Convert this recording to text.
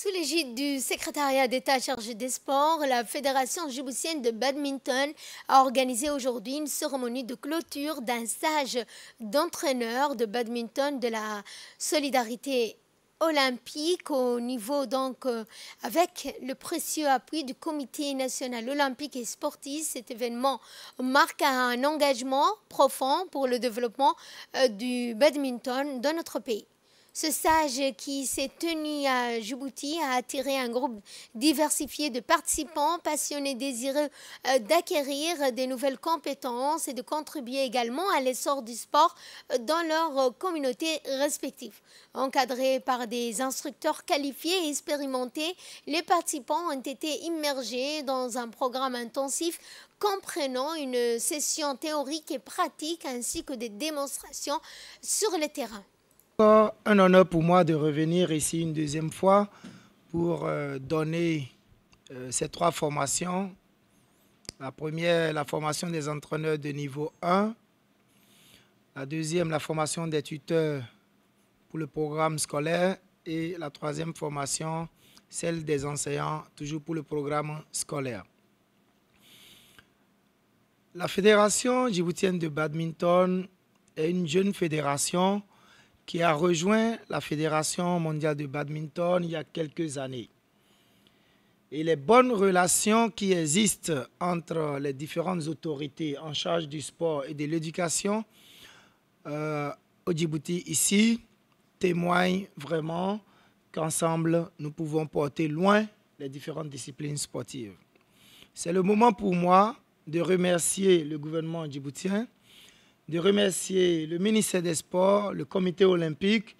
Sous l'égide du secrétariat d'État chargé des sports, la Fédération djiboutienne de badminton a organisé aujourd'hui une cérémonie de clôture d'un stage d'entraîneur de badminton de la solidarité olympique au niveau donc euh, avec le précieux appui du comité national olympique et sportif cet événement marque un engagement profond pour le développement euh, du badminton dans notre pays ce stage qui s'est tenu à Djibouti a attiré un groupe diversifié de participants passionnés désireux euh, d'acquérir des nouvelles compétences et de contribuer également à l'essor du sport euh, dans leurs euh, communautés respectives. Encadrés par des instructeurs qualifiés et expérimentés, les participants ont été immergés dans un programme intensif comprenant une session théorique et pratique ainsi que des démonstrations sur le terrain encore un honneur pour moi de revenir ici une deuxième fois pour euh, donner euh, ces trois formations. La première, la formation des entraîneurs de niveau 1. La deuxième, la formation des tuteurs pour le programme scolaire. Et la troisième formation, celle des enseignants, toujours pour le programme scolaire. La fédération djiboutienne de badminton est une jeune fédération qui a rejoint la Fédération mondiale de badminton il y a quelques années. Et les bonnes relations qui existent entre les différentes autorités en charge du sport et de l'éducation euh, au Djibouti ici témoignent vraiment qu'ensemble, nous pouvons porter loin les différentes disciplines sportives. C'est le moment pour moi de remercier le gouvernement djiboutien de remercier le ministère des Sports, le comité olympique,